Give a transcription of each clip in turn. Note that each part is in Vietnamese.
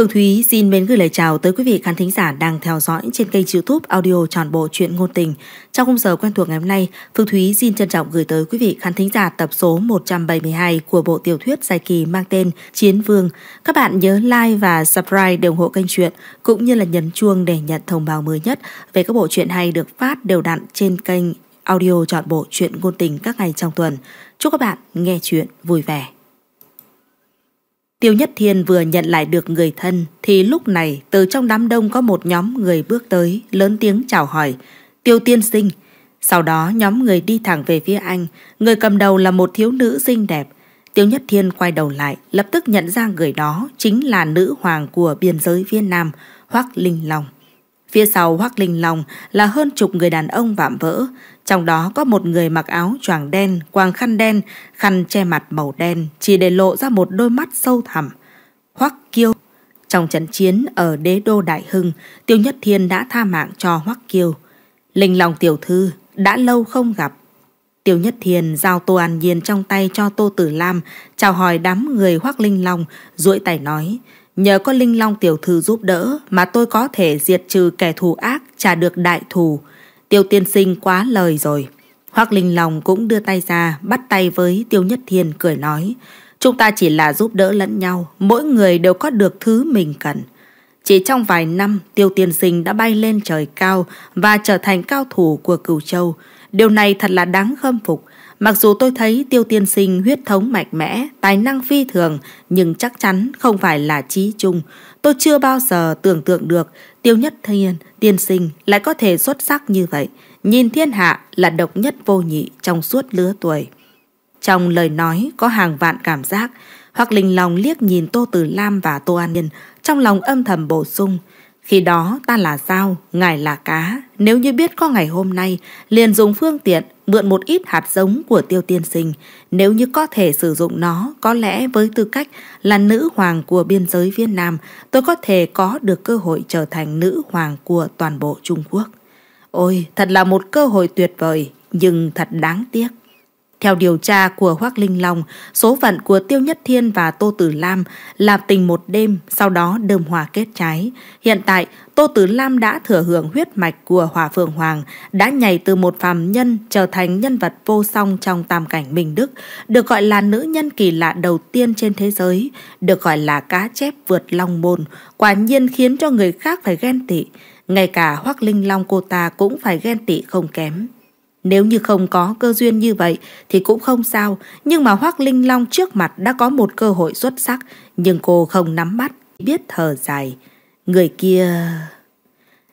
Phương Thúy xin mến gửi lời chào tới quý vị khán thính giả đang theo dõi trên kênh youtube audio tròn bộ truyện ngôn tình. Trong khung giờ quen thuộc ngày hôm nay, Phương Thúy xin trân trọng gửi tới quý vị khán thính giả tập số 172 của bộ tiểu thuyết dài kỳ mang tên Chiến Vương. Các bạn nhớ like và subscribe để ủng hộ kênh truyện cũng như là nhấn chuông để nhận thông báo mới nhất về các bộ truyện hay được phát đều đặn trên kênh audio trọn bộ truyện ngôn tình các ngày trong tuần. Chúc các bạn nghe chuyện vui vẻ. Tiêu Nhất Thiên vừa nhận lại được người thân thì lúc này từ trong đám đông có một nhóm người bước tới lớn tiếng chào hỏi Tiêu Tiên Sinh. Sau đó nhóm người đi thẳng về phía anh, người cầm đầu là một thiếu nữ xinh đẹp. Tiêu Nhất Thiên quay đầu lại, lập tức nhận ra người đó chính là nữ hoàng của biên giới Việt Nam, Hoắc Linh Long. Phía sau Hoác Linh Long là hơn chục người đàn ông vạm vỡ, trong đó có một người mặc áo choàng đen, quàng khăn đen, khăn che mặt màu đen, chỉ để lộ ra một đôi mắt sâu thẳm. Hoắc Kiêu Trong trận chiến ở đế đô Đại Hưng, Tiêu Nhất Thiên đã tha mạng cho Hoắc Kiêu. Linh Long tiểu thư, đã lâu không gặp. Tiêu Nhất Thiên giao Tô An Nhiên trong tay cho Tô Tử Lam, chào hỏi đám người Hoắc Linh Long, duỗi tay nói – Nhờ có Linh Long tiểu thư giúp đỡ mà tôi có thể diệt trừ kẻ thù ác, trả được đại thù. Tiêu tiên sinh quá lời rồi. Hoác Linh Long cũng đưa tay ra, bắt tay với Tiêu Nhất Thiên cười nói. Chúng ta chỉ là giúp đỡ lẫn nhau, mỗi người đều có được thứ mình cần. Chỉ trong vài năm, Tiêu Tiên Sinh đã bay lên trời cao và trở thành cao thủ của Cửu Châu. Điều này thật là đáng khâm phục. Mặc dù tôi thấy tiêu tiên sinh huyết thống mạnh mẽ, tài năng phi thường, nhưng chắc chắn không phải là trí trung Tôi chưa bao giờ tưởng tượng được tiêu nhất thiên, tiên sinh lại có thể xuất sắc như vậy. Nhìn thiên hạ là độc nhất vô nhị trong suốt lứa tuổi. Trong lời nói có hàng vạn cảm giác, hoặc linh lòng liếc nhìn Tô Tử Lam và Tô An Nhiên, trong lòng âm thầm bổ sung. Khi đó ta là sao, ngài là cá, nếu như biết có ngày hôm nay, liền dùng phương tiện mượn một ít hạt giống của tiêu tiên sinh, nếu như có thể sử dụng nó, có lẽ với tư cách là nữ hoàng của biên giới Việt Nam, tôi có thể có được cơ hội trở thành nữ hoàng của toàn bộ Trung Quốc. Ôi, thật là một cơ hội tuyệt vời, nhưng thật đáng tiếc theo điều tra của Hoác Linh Long, số phận của Tiêu Nhất Thiên và Tô Tử Lam là tình một đêm, sau đó đơm hòa kết trái. Hiện tại, Tô Tử Lam đã thừa hưởng huyết mạch của Hòa Phượng Hoàng, đã nhảy từ một phàm nhân trở thành nhân vật vô song trong tam cảnh Minh Đức, được gọi là nữ nhân kỳ lạ đầu tiên trên thế giới, được gọi là cá chép vượt long môn, quả nhiên khiến cho người khác phải ghen tị. Ngay cả Hoác Linh Long cô ta cũng phải ghen tị không kém. Nếu như không có cơ duyên như vậy thì cũng không sao, nhưng mà Hoác Linh Long trước mặt đã có một cơ hội xuất sắc, nhưng cô không nắm bắt, biết thở dài. Người kia...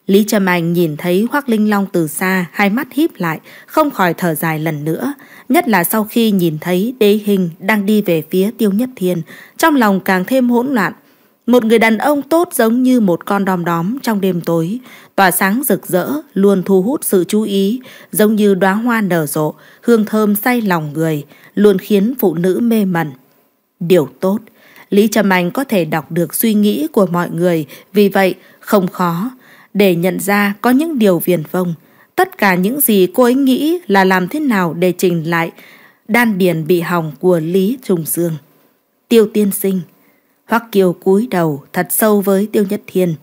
Lý Trầm Anh nhìn thấy Hoác Linh Long từ xa, hai mắt híp lại, không khỏi thở dài lần nữa. Nhất là sau khi nhìn thấy đế hình đang đi về phía Tiêu Nhất Thiên, trong lòng càng thêm hỗn loạn. Một người đàn ông tốt giống như một con đom đóm trong đêm tối, tỏa sáng rực rỡ, luôn thu hút sự chú ý, giống như đóa hoa nở rộ, hương thơm say lòng người, luôn khiến phụ nữ mê mẩn. Điều tốt, Lý Trầm Anh có thể đọc được suy nghĩ của mọi người, vì vậy không khó để nhận ra có những điều viền vông. Tất cả những gì cô ấy nghĩ là làm thế nào để chỉnh lại đan điền bị hỏng của Lý Trùng Dương. Tiêu tiên sinh Hoắc Kiều cúi đầu thật sâu với Tiêu Nhất Thiên.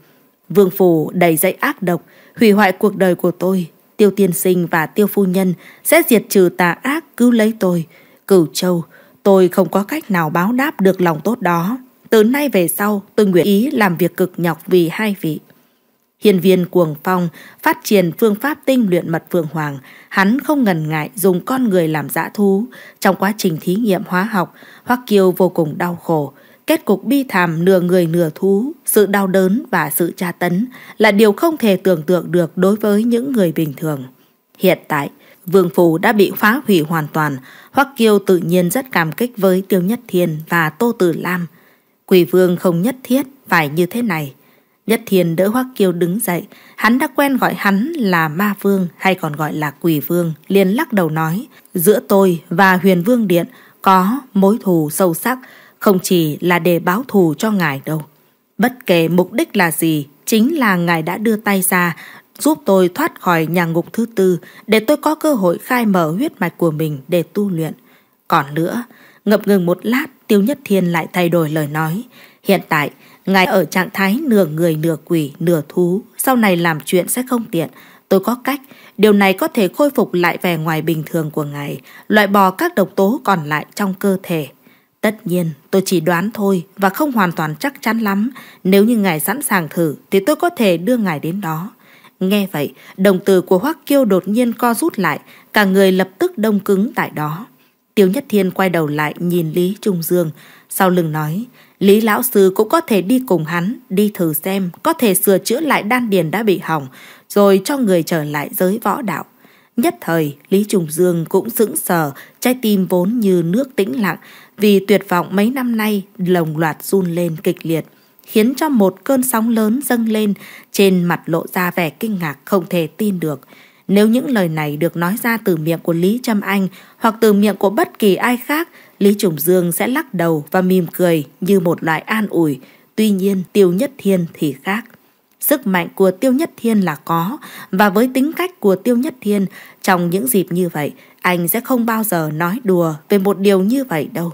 Vương Phủ đầy dây ác độc, hủy hoại cuộc đời của tôi. Tiêu Tiên Sinh và Tiêu Phu Nhân sẽ diệt trừ tà ác cứu lấy tôi. Cửu Châu, tôi không có cách nào báo đáp được lòng tốt đó. Từ nay về sau, tôi nguyện ý làm việc cực nhọc vì hai vị. Hiền viên cuồng phong phát triển phương pháp tinh luyện mật phượng hoàng, hắn không ngần ngại dùng con người làm dã thú. Trong quá trình thí nghiệm hóa học, Hoắc Kiều vô cùng đau khổ, kết cục bi thảm nửa người nửa thú, sự đau đớn và sự tra tấn là điều không thể tưởng tượng được đối với những người bình thường. Hiện tại, Vương Phủ đã bị phá hủy hoàn toàn, Hoắc Kiêu tự nhiên rất cảm kích với Tiêu Nhất Thiên và Tô Tử Lam. Quỷ Vương không nhất thiết phải như thế này. Nhất Thiên đỡ Hoắc Kiêu đứng dậy, hắn đã quen gọi hắn là Ma Vương hay còn gọi là Quỷ Vương, liền lắc đầu nói, giữa tôi và Huyền Vương Điện có mối thù sâu sắc, không chỉ là để báo thù cho ngài đâu. Bất kể mục đích là gì, chính là ngài đã đưa tay ra giúp tôi thoát khỏi nhà ngục thứ tư để tôi có cơ hội khai mở huyết mạch của mình để tu luyện. Còn nữa, ngập ngừng một lát, Tiêu Nhất Thiên lại thay đổi lời nói. Hiện tại, ngài ở trạng thái nửa người nửa quỷ, nửa thú, sau này làm chuyện sẽ không tiện. Tôi có cách, điều này có thể khôi phục lại vẻ ngoài bình thường của ngài, loại bỏ các độc tố còn lại trong cơ thể. Tất nhiên, tôi chỉ đoán thôi và không hoàn toàn chắc chắn lắm. Nếu như ngài sẵn sàng thử thì tôi có thể đưa ngài đến đó. Nghe vậy, đồng từ của Hoắc Kiêu đột nhiên co rút lại, cả người lập tức đông cứng tại đó. Tiêu Nhất Thiên quay đầu lại nhìn Lý Trung Dương, sau lưng nói, Lý Lão Sư cũng có thể đi cùng hắn, đi thử xem, có thể sửa chữa lại đan điền đã bị hỏng, rồi cho người trở lại giới võ đạo. Nhất thời, Lý Trung Dương cũng sững sờ, trái tim vốn như nước tĩnh lặng, vì tuyệt vọng mấy năm nay lồng loạt run lên kịch liệt, khiến cho một cơn sóng lớn dâng lên, trên mặt lộ ra vẻ kinh ngạc không thể tin được. Nếu những lời này được nói ra từ miệng của Lý Trâm Anh hoặc từ miệng của bất kỳ ai khác, Lý Trùng Dương sẽ lắc đầu và mỉm cười như một loại an ủi. Tuy nhiên, Tiêu Nhất Thiên thì khác. Sức mạnh của Tiêu Nhất Thiên là có, và với tính cách của Tiêu Nhất Thiên, trong những dịp như vậy, anh sẽ không bao giờ nói đùa về một điều như vậy đâu.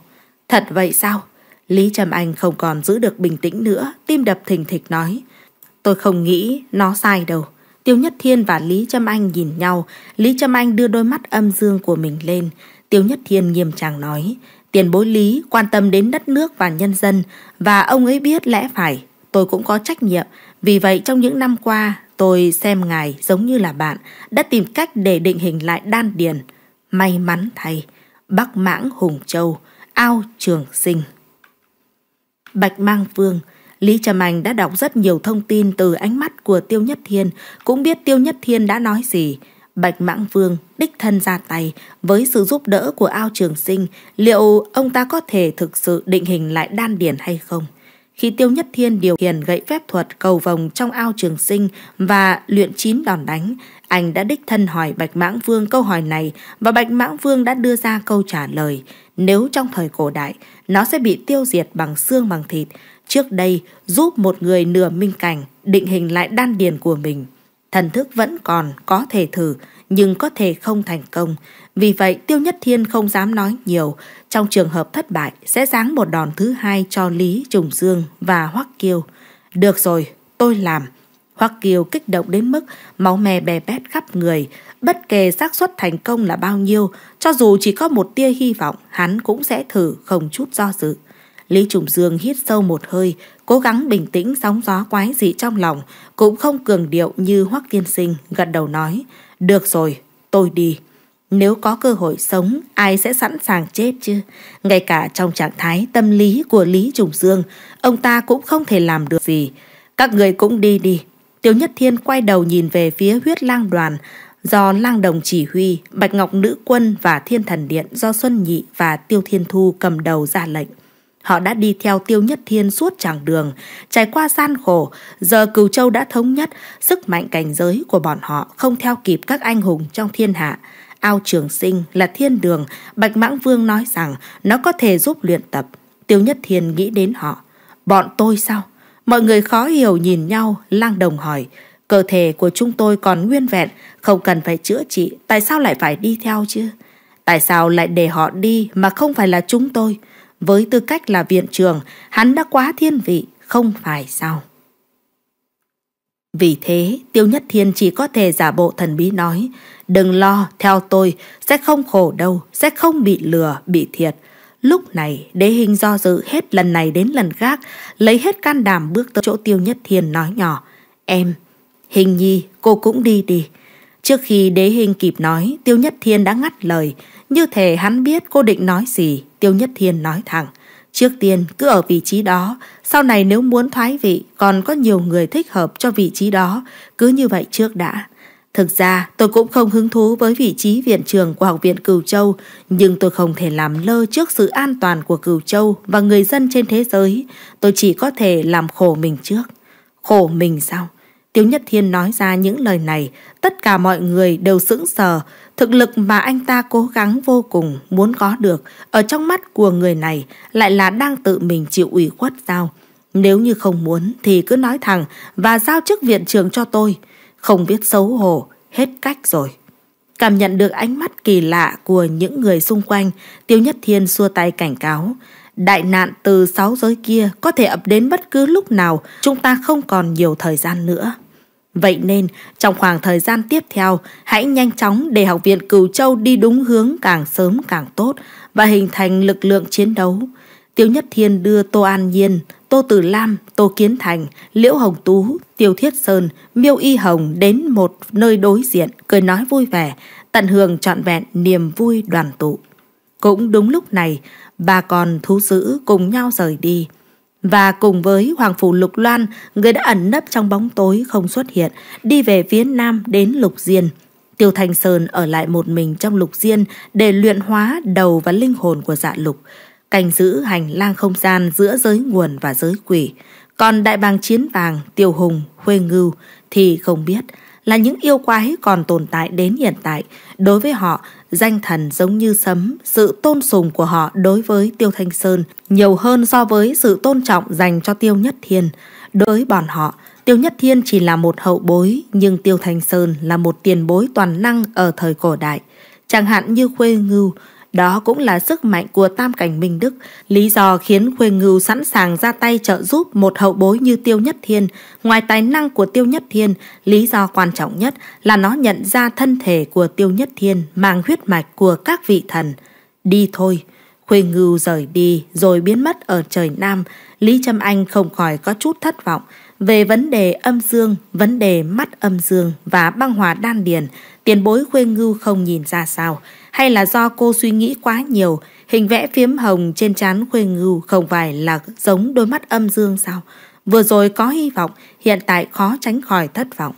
Thật vậy sao? Lý Trầm Anh không còn giữ được bình tĩnh nữa, tim đập thình thịch nói. Tôi không nghĩ nó sai đâu. Tiêu Nhất Thiên và Lý Trâm Anh nhìn nhau, Lý Trâm Anh đưa đôi mắt âm dương của mình lên. Tiêu Nhất Thiên nghiêm trang nói, tiền bối Lý quan tâm đến đất nước và nhân dân, và ông ấy biết lẽ phải, tôi cũng có trách nhiệm. Vì vậy trong những năm qua, tôi xem ngài giống như là bạn, đã tìm cách để định hình lại đan điền. May mắn thay, Bắc Mãng Hùng Châu, Ao Trường Sinh. Bạch Mang Vương, Lý Trầm Anh đã đọc rất nhiều thông tin từ ánh mắt của Tiêu Nhất Thiên, cũng biết Tiêu Nhất Thiên đã nói gì. Bạch Mãng Vương đích thân ra tay với sự giúp đỡ của ao trường sinh, liệu ông ta có thể thực sự định hình lại đan điển hay không? khi Tiêu Nhất Thiên điều khiển gậy phép thuật cầu vòng trong ao trường sinh và luyện chín đòn đánh, anh đã đích thân hỏi Bạch Mãng Vương câu hỏi này và Bạch Mãng Vương đã đưa ra câu trả lời. Nếu trong thời cổ đại, nó sẽ bị tiêu diệt bằng xương bằng thịt. Trước đây, giúp một người nửa minh cảnh định hình lại đan điền của mình – thần thức vẫn còn có thể thử nhưng có thể không thành công. Vì vậy Tiêu Nhất Thiên không dám nói nhiều, trong trường hợp thất bại sẽ giáng một đòn thứ hai cho Lý Trùng Dương và Hoắc Kiêu. Được rồi, tôi làm. Hoắc Kiều kích động đến mức máu me bè bét khắp người, bất kể xác suất thành công là bao nhiêu, cho dù chỉ có một tia hy vọng, hắn cũng sẽ thử không chút do dự. Lý Trùng Dương hít sâu một hơi, cố gắng bình tĩnh sóng gió quái dị trong lòng, cũng không cường điệu như Hoắc Tiên Sinh gật đầu nói, được rồi, tôi đi. Nếu có cơ hội sống, ai sẽ sẵn sàng chết chứ? Ngay cả trong trạng thái tâm lý của Lý Trùng Dương, ông ta cũng không thể làm được gì. Các người cũng đi đi. Tiêu Nhất Thiên quay đầu nhìn về phía huyết lang đoàn, do lang đồng chỉ huy, Bạch Ngọc Nữ Quân và Thiên Thần Điện do Xuân Nhị và Tiêu Thiên Thu cầm đầu ra lệnh. Họ đã đi theo Tiêu Nhất Thiên suốt chặng đường, trải qua gian khổ, giờ Cửu Châu đã thống nhất, sức mạnh cảnh giới của bọn họ không theo kịp các anh hùng trong thiên hạ. Ao Trường Sinh là thiên đường, Bạch Mãng Vương nói rằng nó có thể giúp luyện tập. Tiêu Nhất Thiên nghĩ đến họ. Bọn tôi sao? Mọi người khó hiểu nhìn nhau, lang đồng hỏi. Cơ thể của chúng tôi còn nguyên vẹn, không cần phải chữa trị, tại sao lại phải đi theo chứ? Tại sao lại để họ đi mà không phải là chúng tôi? Với tư cách là viện trường, hắn đã quá thiên vị, không phải sao. Vì thế, Tiêu Nhất Thiên chỉ có thể giả bộ thần bí nói, đừng lo, theo tôi, sẽ không khổ đâu, sẽ không bị lừa, bị thiệt. Lúc này, đế hình do dự hết lần này đến lần khác, lấy hết can đảm bước tới chỗ Tiêu Nhất Thiên nói nhỏ, em, hình nhi, cô cũng đi đi. Trước khi đế hình kịp nói, Tiêu Nhất Thiên đã ngắt lời, như thể hắn biết cô định nói gì, Tiêu Nhất Thiên nói thẳng. Trước tiên cứ ở vị trí đó, sau này nếu muốn thoái vị còn có nhiều người thích hợp cho vị trí đó, cứ như vậy trước đã. Thực ra tôi cũng không hứng thú với vị trí viện trường của Học viện Cửu Châu, nhưng tôi không thể làm lơ trước sự an toàn của Cửu Châu và người dân trên thế giới. Tôi chỉ có thể làm khổ mình trước. Khổ mình sao? Tiêu Nhất Thiên nói ra những lời này, tất cả mọi người đều sững sờ, Thực lực mà anh ta cố gắng vô cùng muốn có được ở trong mắt của người này lại là đang tự mình chịu ủy khuất Giao. Nếu như không muốn thì cứ nói thẳng và giao chức viện trường cho tôi. Không biết xấu hổ, hết cách rồi. Cảm nhận được ánh mắt kỳ lạ của những người xung quanh, Tiêu Nhất Thiên xua tay cảnh cáo. Đại nạn từ sáu giới kia có thể ập đến bất cứ lúc nào, chúng ta không còn nhiều thời gian nữa. Vậy nên, trong khoảng thời gian tiếp theo, hãy nhanh chóng để Học viện Cửu Châu đi đúng hướng càng sớm càng tốt và hình thành lực lượng chiến đấu. Tiêu Nhất Thiên đưa Tô An Nhiên, Tô Tử Lam, Tô Kiến Thành, Liễu Hồng Tú, Tiêu Thiết Sơn, Miêu Y Hồng đến một nơi đối diện, cười nói vui vẻ, tận hưởng trọn vẹn niềm vui đoàn tụ. Cũng đúng lúc này, bà con thú dữ cùng nhau rời đi. Và cùng với Hoàng Phủ Lục Loan, người đã ẩn nấp trong bóng tối không xuất hiện, đi về phía nam đến Lục Diên. Tiêu Thanh Sơn ở lại một mình trong Lục Diên để luyện hóa đầu và linh hồn của dạ lục, canh giữ hành lang không gian giữa giới nguồn và giới quỷ. Còn đại bàng chiến vàng, tiêu hùng, huê ngưu thì không biết là những yêu quái còn tồn tại đến hiện tại. Đối với họ, Danh thần giống như sấm, sự tôn sùng của họ đối với Tiêu Thanh Sơn nhiều hơn so với sự tôn trọng dành cho Tiêu Nhất Thiên. Đối bọn họ, Tiêu Nhất Thiên chỉ là một hậu bối, nhưng Tiêu Thanh Sơn là một tiền bối toàn năng ở thời cổ đại. Chẳng hạn như Khuê Ngưu, đó cũng là sức mạnh của tam cảnh Minh Đức, lý do khiến Khuê Ngưu sẵn sàng ra tay trợ giúp một hậu bối như Tiêu Nhất Thiên. Ngoài tài năng của Tiêu Nhất Thiên, lý do quan trọng nhất là nó nhận ra thân thể của Tiêu Nhất Thiên mang huyết mạch của các vị thần. Đi thôi, Khuê Ngưu rời đi rồi biến mất ở trời Nam, Lý Trâm Anh không khỏi có chút thất vọng. Về vấn đề âm dương, vấn đề mắt âm dương và băng hòa đan điền, tiền bối khuê ngưu không nhìn ra sao, hay là do cô suy nghĩ quá nhiều, hình vẽ phiếm hồng trên trán khuê ngưu không phải là giống đôi mắt âm dương sao? Vừa rồi có hy vọng, hiện tại khó tránh khỏi thất vọng.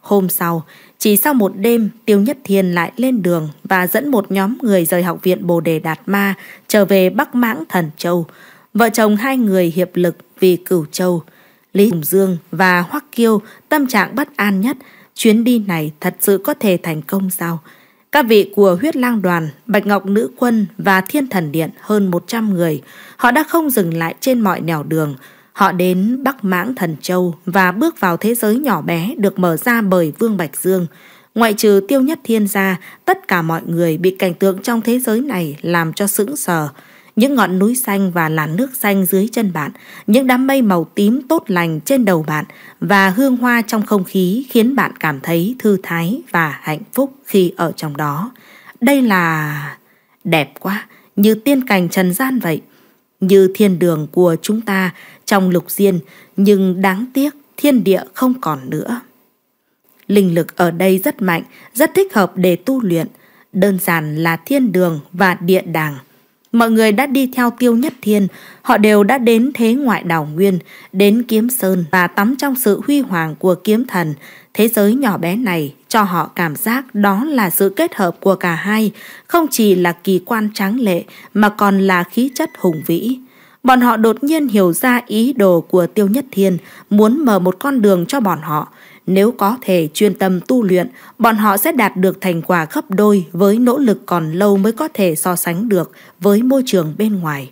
Hôm sau, chỉ sau một đêm, Tiêu Nhất Thiên lại lên đường và dẫn một nhóm người rời học viện Bồ Đề Đạt Ma trở về Bắc Mãng Thần Châu. Vợ chồng hai người hiệp lực vì cửu châu. Lý Hùng Dương và Hoắc Kiêu tâm trạng bất an nhất, chuyến đi này thật sự có thể thành công sao? Các vị của huyết lang đoàn, Bạch Ngọc Nữ Quân và Thiên Thần Điện hơn 100 người, họ đã không dừng lại trên mọi nẻo đường. Họ đến Bắc Mãng Thần Châu và bước vào thế giới nhỏ bé được mở ra bởi Vương Bạch Dương. Ngoại trừ tiêu nhất thiên gia, tất cả mọi người bị cảnh tượng trong thế giới này làm cho sững sờ những ngọn núi xanh và làn nước xanh dưới chân bạn, những đám mây màu tím tốt lành trên đầu bạn và hương hoa trong không khí khiến bạn cảm thấy thư thái và hạnh phúc khi ở trong đó. Đây là... đẹp quá, như tiên cảnh trần gian vậy, như thiên đường của chúng ta trong lục diên, nhưng đáng tiếc thiên địa không còn nữa. Linh lực ở đây rất mạnh, rất thích hợp để tu luyện, đơn giản là thiên đường và địa đàng – Mọi người đã đi theo tiêu nhất thiên, họ đều đã đến thế ngoại đảo nguyên, đến kiếm sơn và tắm trong sự huy hoàng của kiếm thần. Thế giới nhỏ bé này cho họ cảm giác đó là sự kết hợp của cả hai, không chỉ là kỳ quan tráng lệ mà còn là khí chất hùng vĩ. Bọn họ đột nhiên hiểu ra ý đồ của Tiêu Nhất Thiên muốn mở một con đường cho bọn họ. Nếu có thể chuyên tâm tu luyện, bọn họ sẽ đạt được thành quả gấp đôi với nỗ lực còn lâu mới có thể so sánh được với môi trường bên ngoài.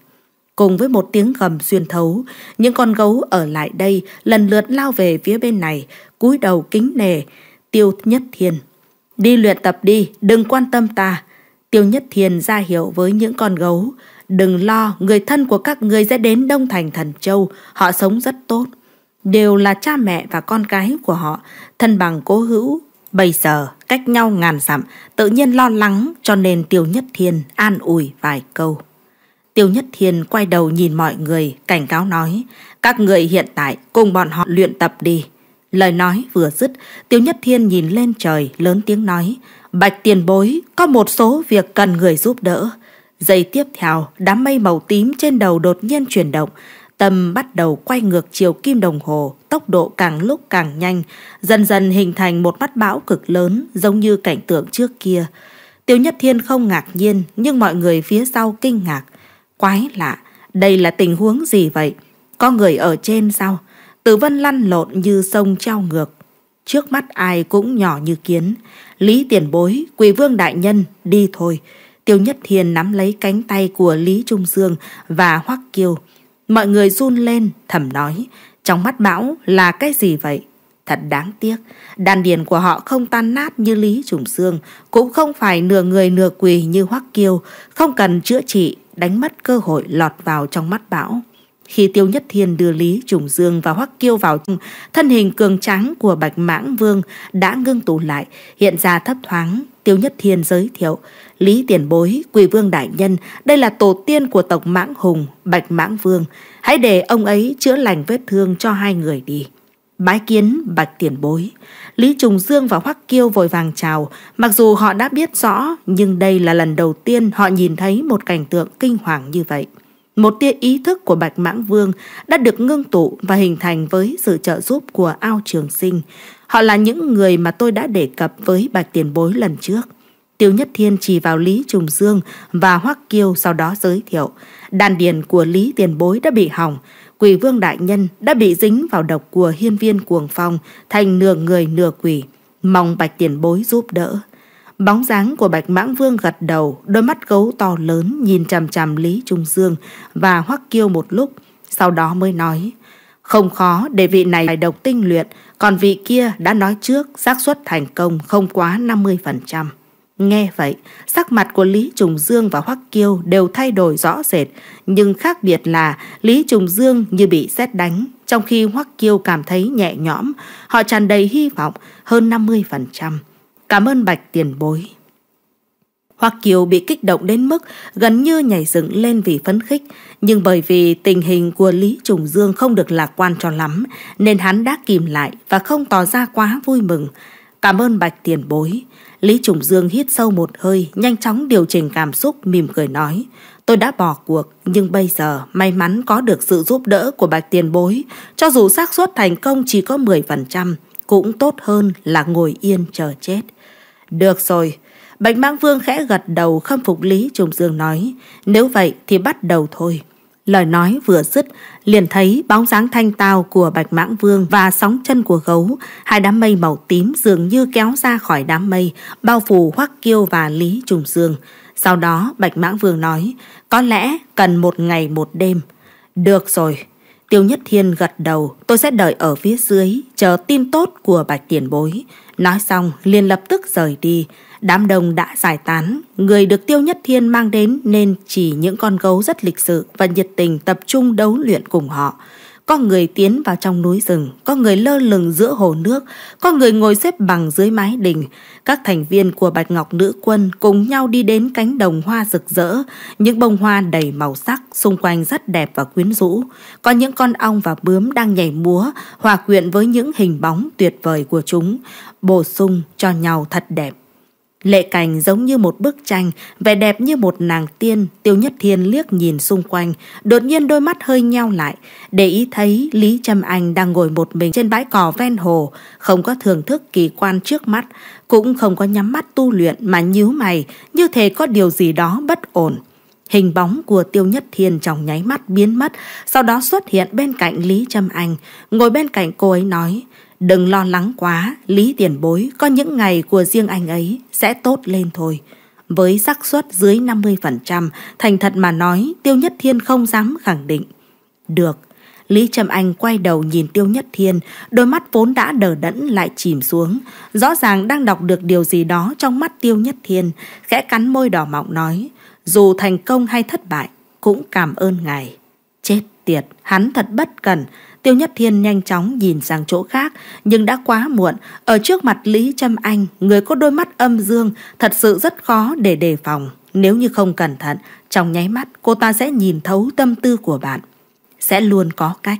Cùng với một tiếng gầm xuyên thấu, những con gấu ở lại đây lần lượt lao về phía bên này, cúi đầu kính nề, tiêu nhất thiên. Đi luyện tập đi, đừng quan tâm ta. Tiêu nhất thiên ra hiệu với những con gấu. Đừng lo, người thân của các ngươi sẽ đến Đông Thành Thần Châu, họ sống rất tốt đều là cha mẹ và con cái của họ, thân bằng cố hữu. Bây giờ, cách nhau ngàn dặm, tự nhiên lo lắng cho nên Tiêu Nhất Thiên an ủi vài câu. Tiêu Nhất Thiên quay đầu nhìn mọi người, cảnh cáo nói, các người hiện tại cùng bọn họ luyện tập đi. Lời nói vừa dứt, Tiêu Nhất Thiên nhìn lên trời, lớn tiếng nói, Bạch tiền bối, có một số việc cần người giúp đỡ. Giây tiếp theo, đám mây màu tím trên đầu đột nhiên chuyển động, Tâm bắt đầu quay ngược chiều kim đồng hồ, tốc độ càng lúc càng nhanh, dần dần hình thành một mắt bão cực lớn giống như cảnh tượng trước kia. Tiêu Nhất Thiên không ngạc nhiên, nhưng mọi người phía sau kinh ngạc. Quái lạ, đây là tình huống gì vậy? Có người ở trên sao? Tử Vân lăn lộn như sông treo ngược. Trước mắt ai cũng nhỏ như kiến. Lý tiền bối, quỷ vương đại nhân, đi thôi. Tiêu Nhất Thiên nắm lấy cánh tay của Lý Trung Dương và Hoắc kiều Mọi người run lên, thầm nói, trong mắt bão là cái gì vậy? Thật đáng tiếc, đàn điền của họ không tan nát như Lý Trùng Sương, cũng không phải nửa người nửa quỳ như Hoắc Kiêu, không cần chữa trị, đánh mất cơ hội lọt vào trong mắt Bão. Khi Tiêu Nhất Thiên đưa Lý Trùng Dương và Hoắc Kiêu vào, thân hình cường tráng của Bạch Mãng Vương đã ngưng tụ lại, hiện ra thấp thoáng. Tiêu Nhất Thiên giới thiệu, Lý Tiền Bối, Quỳ Vương Đại Nhân, đây là tổ tiên của tộc Mãng Hùng, Bạch Mãng Vương. Hãy để ông ấy chữa lành vết thương cho hai người đi. Bái kiến Bạch Tiền Bối Lý Trùng Dương và Hoắc Kiêu vội vàng chào Mặc dù họ đã biết rõ Nhưng đây là lần đầu tiên họ nhìn thấy một cảnh tượng kinh hoàng như vậy một tia ý thức của Bạch Mãng Vương đã được ngưng tụ và hình thành với sự trợ giúp của ao trường sinh. Họ là những người mà tôi đã đề cập với Bạch Tiền Bối lần trước. Tiêu Nhất Thiên chỉ vào Lý Trùng Dương và Hoắc Kiêu sau đó giới thiệu. Đàn điền của Lý Tiền Bối đã bị hỏng. Quỷ Vương Đại Nhân đã bị dính vào độc của hiên viên cuồng phong thành nửa người nửa quỷ. Mong Bạch Tiền Bối giúp đỡ. Bóng dáng của Bạch Mãng Vương gật đầu, đôi mắt gấu to lớn nhìn chằm chằm Lý Trung Dương và Hoắc Kiêu một lúc, sau đó mới nói. Không khó để vị này độc tinh luyện, còn vị kia đã nói trước xác suất thành công không quá 50%. Nghe vậy, sắc mặt của Lý Trùng Dương và Hoắc Kiêu đều thay đổi rõ rệt, nhưng khác biệt là Lý Trùng Dương như bị sét đánh, trong khi Hoắc Kiêu cảm thấy nhẹ nhõm, họ tràn đầy hy vọng hơn 50%. Cảm ơn Bạch tiền bối. Hoặc Kiều bị kích động đến mức gần như nhảy dựng lên vì phấn khích, nhưng bởi vì tình hình của Lý Trùng Dương không được lạc quan cho lắm, nên hắn đã kìm lại và không tỏ ra quá vui mừng. Cảm ơn Bạch tiền bối. Lý Trùng Dương hít sâu một hơi, nhanh chóng điều chỉnh cảm xúc mỉm cười nói. Tôi đã bỏ cuộc, nhưng bây giờ may mắn có được sự giúp đỡ của bạch tiền bối. Cho dù xác suất thành công chỉ có 10%, cũng tốt hơn là ngồi yên chờ chết. Được rồi. Bạch Mang Vương khẽ gật đầu khâm phục Lý Trùng Dương nói. Nếu vậy thì bắt đầu thôi. Lời nói vừa dứt, liền thấy bóng dáng thanh tao của Bạch Mãng Vương và sóng chân của gấu, hai đám mây màu tím dường như kéo ra khỏi đám mây, bao phủ Hoắc Kiêu và Lý Trùng Dương. Sau đó, Bạch Mãng Vương nói, có lẽ cần một ngày một đêm. Được rồi, Tiêu Nhất Thiên gật đầu, tôi sẽ đợi ở phía dưới, chờ tin tốt của Bạch Tiền Bối. Nói xong, liền lập tức rời đi. Đám đông đã giải tán, người được Tiêu Nhất Thiên mang đến nên chỉ những con gấu rất lịch sự và nhiệt tình tập trung đấu luyện cùng họ. Có người tiến vào trong núi rừng, có người lơ lửng giữa hồ nước, có người ngồi xếp bằng dưới mái đình. Các thành viên của Bạch Ngọc Nữ Quân cùng nhau đi đến cánh đồng hoa rực rỡ, những bông hoa đầy màu sắc, xung quanh rất đẹp và quyến rũ. Có những con ong và bướm đang nhảy múa, hòa quyện với những hình bóng tuyệt vời của chúng, bổ sung cho nhau thật đẹp. Lệ cảnh giống như một bức tranh, vẻ đẹp như một nàng tiên, Tiêu Nhất Thiên liếc nhìn xung quanh, đột nhiên đôi mắt hơi nheo lại, để ý thấy Lý Trâm Anh đang ngồi một mình trên bãi cỏ ven hồ, không có thưởng thức kỳ quan trước mắt, cũng không có nhắm mắt tu luyện mà nhíu mày, như thể có điều gì đó bất ổn. Hình bóng của Tiêu Nhất Thiên trong nháy mắt biến mất, sau đó xuất hiện bên cạnh Lý Trâm Anh, ngồi bên cạnh cô ấy nói, Đừng lo lắng quá, Lý Tiền Bối có những ngày của riêng anh ấy sẽ tốt lên thôi. Với xác suất dưới 50%, thành thật mà nói, Tiêu Nhất Thiên không dám khẳng định. Được, Lý Trầm Anh quay đầu nhìn Tiêu Nhất Thiên, đôi mắt vốn đã đờ đẫn lại chìm xuống, rõ ràng đang đọc được điều gì đó trong mắt Tiêu Nhất Thiên, khẽ cắn môi đỏ mọng nói, dù thành công hay thất bại, cũng cảm ơn ngài. Chết tiệt, hắn thật bất cẩn. Tiêu Nhất Thiên nhanh chóng nhìn sang chỗ khác, nhưng đã quá muộn, ở trước mặt Lý Trâm Anh, người có đôi mắt âm dương, thật sự rất khó để đề phòng. Nếu như không cẩn thận, trong nháy mắt cô ta sẽ nhìn thấu tâm tư của bạn. Sẽ luôn có cách.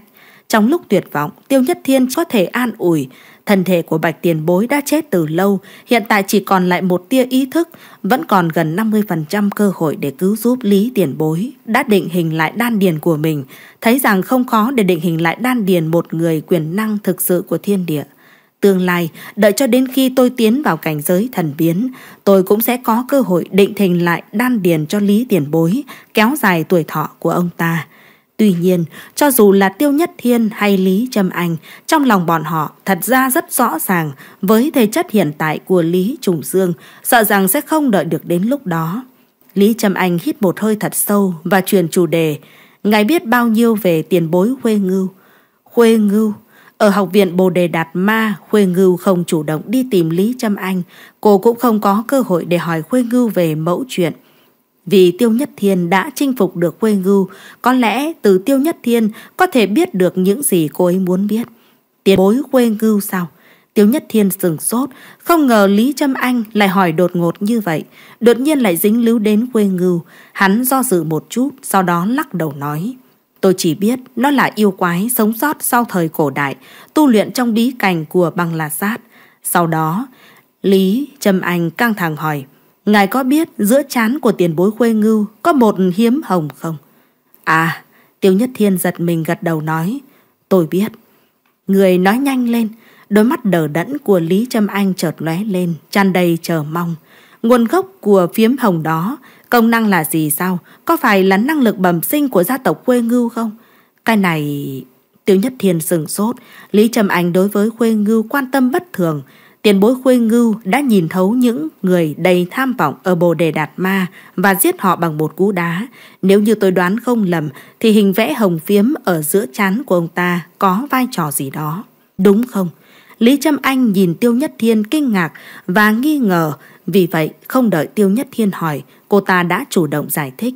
Trong lúc tuyệt vọng, Tiêu Nhất Thiên có thể an ủi, Thân thể của bạch tiền bối đã chết từ lâu, hiện tại chỉ còn lại một tia ý thức, vẫn còn gần 50% cơ hội để cứu giúp lý tiền bối. Đã định hình lại đan điền của mình, thấy rằng không khó để định hình lại đan điền một người quyền năng thực sự của thiên địa. Tương lai, đợi cho đến khi tôi tiến vào cảnh giới thần biến, tôi cũng sẽ có cơ hội định hình lại đan điền cho lý tiền bối, kéo dài tuổi thọ của ông ta. Tuy nhiên, cho dù là Tiêu Nhất Thiên hay Lý Trâm Anh, trong lòng bọn họ thật ra rất rõ ràng với thể chất hiện tại của Lý Trùng Dương, sợ rằng sẽ không đợi được đến lúc đó. Lý Trâm Anh hít một hơi thật sâu và truyền chủ đề, ngài biết bao nhiêu về tiền bối Khuê Ngưu. Khuê Ngưu, ở học viện Bồ Đề Đạt Ma, Khuê Ngưu không chủ động đi tìm Lý Trâm Anh, cô cũng không có cơ hội để hỏi Khuê Ngưu về mẫu chuyện. Vì Tiêu Nhất Thiên đã chinh phục được Khuê Ngưu, có lẽ từ Tiêu Nhất Thiên có thể biết được những gì cô ấy muốn biết. Tiền bối Khuê Ngưu sao? Tiêu Nhất Thiên sừng sốt, không ngờ Lý Trâm Anh lại hỏi đột ngột như vậy, đột nhiên lại dính líu đến Khuê Ngưu. Hắn do dự một chút, sau đó lắc đầu nói. Tôi chỉ biết nó là yêu quái sống sót sau thời cổ đại, tu luyện trong bí cảnh của băng la sát. Sau đó, Lý Trâm Anh căng thẳng hỏi, Ngài có biết giữa chán của tiền bối khuê ngưu có một hiếm hồng không? À, Tiêu Nhất Thiên giật mình gật đầu nói. Tôi biết. Người nói nhanh lên, đôi mắt đờ đẫn của Lý Trâm Anh chợt lóe lên, tràn đầy chờ mong. Nguồn gốc của phiếm hồng đó, công năng là gì sao? Có phải là năng lực bẩm sinh của gia tộc khuê ngưu không? Cái này... Tiêu Nhất Thiên sừng sốt, Lý Trầm Anh đối với khuê ngưu quan tâm bất thường, tiền bối khuê ngưu đã nhìn thấu những người đầy tham vọng ở bồ đề đạt ma và giết họ bằng một cú đá. Nếu như tôi đoán không lầm thì hình vẽ hồng phiếm ở giữa chán của ông ta có vai trò gì đó. Đúng không? Lý Trâm Anh nhìn Tiêu Nhất Thiên kinh ngạc và nghi ngờ, vì vậy không đợi Tiêu Nhất Thiên hỏi, cô ta đã chủ động giải thích.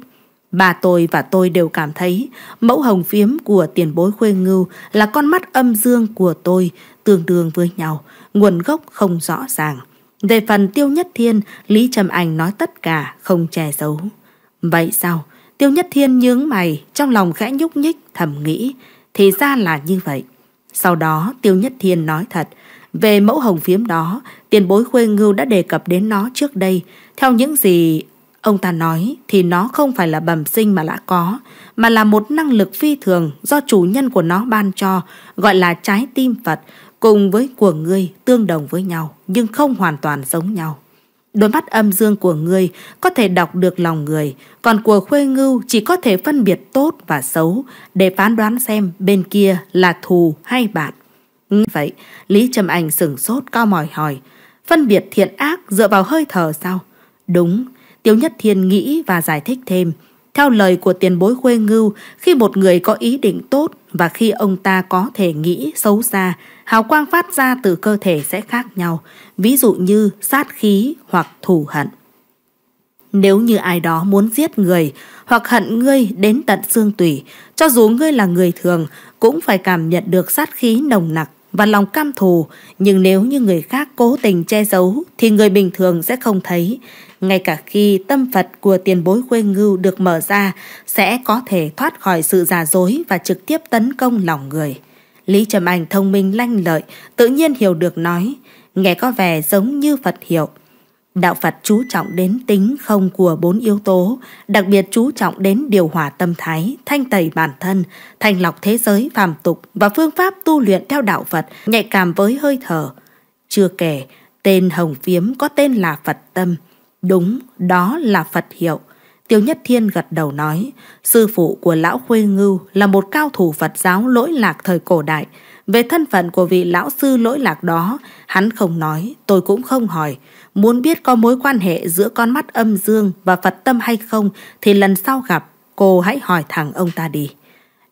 Bà tôi và tôi đều cảm thấy mẫu hồng phiếm của tiền bối khuê ngưu là con mắt âm dương của tôi tương đương với nhau nguồn gốc không rõ ràng. Về phần Tiêu Nhất Thiên, Lý Trầm Anh nói tất cả, không che giấu. Vậy sao? Tiêu Nhất Thiên nhướng mày, trong lòng khẽ nhúc nhích, thầm nghĩ. Thì ra là như vậy. Sau đó Tiêu Nhất Thiên nói thật, về mẫu hồng phiếm đó, tiền bối khuê ngưu đã đề cập đến nó trước đây. Theo những gì ông ta nói thì nó không phải là bẩm sinh mà đã có, mà là một năng lực phi thường do chủ nhân của nó ban cho, gọi là trái tim Phật, cùng với của ngươi tương đồng với nhau nhưng không hoàn toàn giống nhau. Đôi mắt âm dương của ngươi có thể đọc được lòng người, còn của khuê ngưu chỉ có thể phân biệt tốt và xấu để phán đoán xem bên kia là thù hay bạn. Vậy, Lý Trầm Ảnh sửng sốt cao mỏi hỏi, phân biệt thiện ác dựa vào hơi thở sao? Đúng, Tiếu Nhất Thiên nghĩ và giải thích thêm, theo lời của tiền bối khuê ngưu, khi một người có ý định tốt và khi ông ta có thể nghĩ xấu xa, hào quang phát ra từ cơ thể sẽ khác nhau, ví dụ như sát khí hoặc thù hận. Nếu như ai đó muốn giết người hoặc hận ngươi đến tận xương tủy, cho dù ngươi là người thường cũng phải cảm nhận được sát khí nồng nặc và lòng cam thù, nhưng nếu như người khác cố tình che giấu thì người bình thường sẽ không thấy. Ngay cả khi tâm Phật của tiền bối quê ngưu được mở ra sẽ có thể thoát khỏi sự giả dối và trực tiếp tấn công lòng người. Lý Trầm ảnh thông minh lanh lợi, tự nhiên hiểu được nói, nghe có vẻ giống như Phật hiểu. Đạo Phật chú trọng đến tính không của bốn yếu tố, đặc biệt chú trọng đến điều hòa tâm thái, thanh tẩy bản thân, thanh lọc thế giới phàm tục và phương pháp tu luyện theo đạo Phật, nhạy cảm với hơi thở. Chưa kể, tên Hồng Phiếm có tên là Phật Tâm. Đúng, đó là Phật hiệu. Tiêu Nhất Thiên gật đầu nói, sư phụ của lão Khuê Ngưu là một cao thủ Phật giáo lỗi lạc thời cổ đại. Về thân phận của vị lão sư lỗi lạc đó, hắn không nói, tôi cũng không hỏi. Muốn biết có mối quan hệ giữa con mắt âm dương và Phật tâm hay không thì lần sau gặp, cô hãy hỏi thẳng ông ta đi.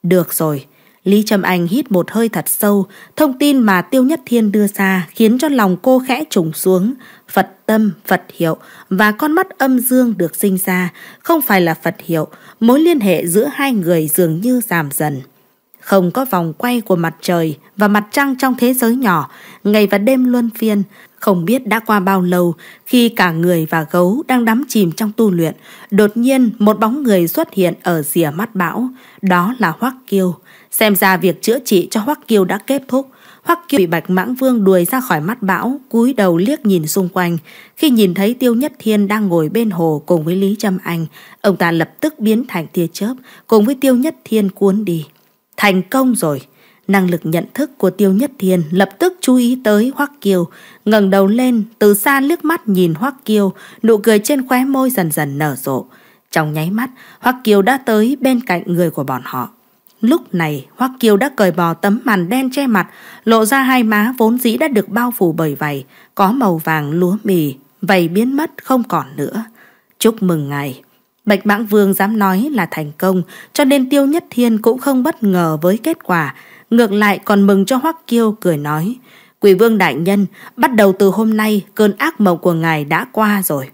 Được rồi, Lý Trâm Anh hít một hơi thật sâu, thông tin mà Tiêu Nhất Thiên đưa ra khiến cho lòng cô khẽ trùng xuống. Phật tâm, Phật hiệu và con mắt âm dương được sinh ra, không phải là Phật hiệu, mối liên hệ giữa hai người dường như giảm dần. Không có vòng quay của mặt trời và mặt trăng trong thế giới nhỏ, ngày và đêm luân phiên, không biết đã qua bao lâu khi cả người và gấu đang đắm chìm trong tu luyện, đột nhiên một bóng người xuất hiện ở rìa mắt bão, đó là Hoắc Kiêu. Xem ra việc chữa trị cho Hoắc Kiêu đã kết thúc. Hoắc Kiêu bị Bạch Mãng Vương đuổi ra khỏi mắt bão, cúi đầu liếc nhìn xung quanh. Khi nhìn thấy Tiêu Nhất Thiên đang ngồi bên hồ cùng với Lý Trâm Anh, ông ta lập tức biến thành tia chớp, cùng với Tiêu Nhất Thiên cuốn đi. Thành công rồi. Năng lực nhận thức của Tiêu Nhất Thiên lập tức chú ý tới Hoắc Kiều, ngẩng đầu lên, từ xa liếc mắt nhìn Hoắc Kiều, nụ cười trên khóe môi dần dần nở rộ. Trong nháy mắt, Hoắc Kiều đã tới bên cạnh người của bọn họ. Lúc này, Hoắc Kiều đã cởi bỏ tấm màn đen che mặt, lộ ra hai má vốn dĩ đã được bao phủ bởi vầy, có màu vàng lúa mì, vầy biến mất không còn nữa. Chúc mừng ngài, Bạch Mãng Vương dám nói là thành công, cho nên Tiêu Nhất Thiên cũng không bất ngờ với kết quả, ngược lại còn mừng cho Hoắc Kiêu cười nói, Quỷ Vương Đại Nhân, bắt đầu từ hôm nay cơn ác mộng của ngài đã qua rồi.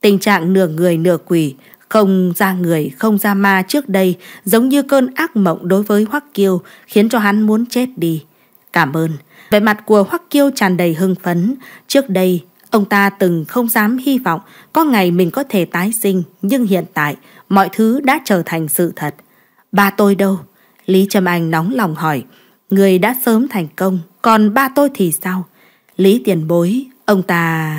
Tình trạng nửa người nửa quỷ, không ra người, không ra ma trước đây giống như cơn ác mộng đối với Hoắc Kiêu khiến cho hắn muốn chết đi. Cảm ơn. Vẻ mặt của Hoắc Kiêu tràn đầy hưng phấn. Trước đây, Ông ta từng không dám hy vọng có ngày mình có thể tái sinh, nhưng hiện tại mọi thứ đã trở thành sự thật. Ba tôi đâu? Lý Trâm Anh nóng lòng hỏi. Người đã sớm thành công, còn ba tôi thì sao? Lý tiền bối, ông ta...